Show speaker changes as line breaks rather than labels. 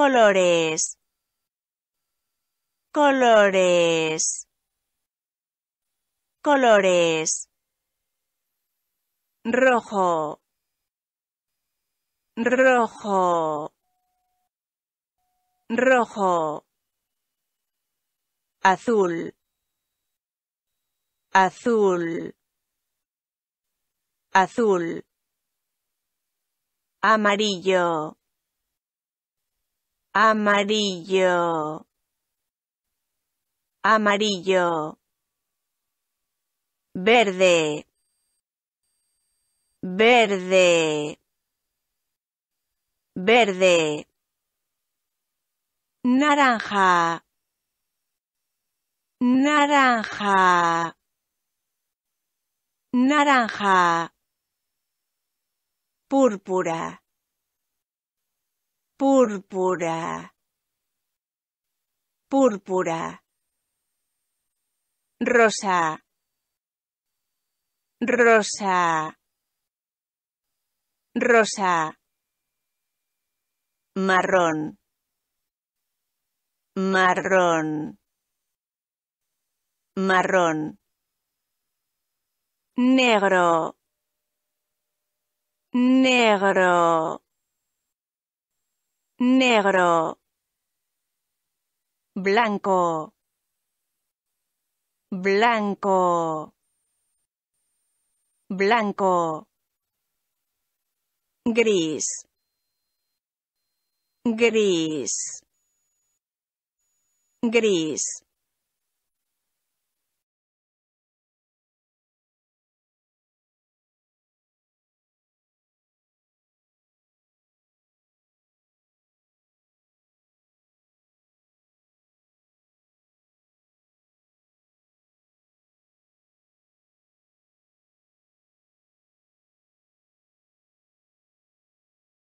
colores colores colores rojo rojo
rojo azul azul azul
amarillo amarillo, amarillo, verde, verde, verde,
naranja, naranja,
naranja, púrpura, púrpura, púrpura, rosa, rosa, rosa, marrón, marrón, marrón,
negro, negro negro, blanco,
blanco, blanco,
gris, gris,
gris.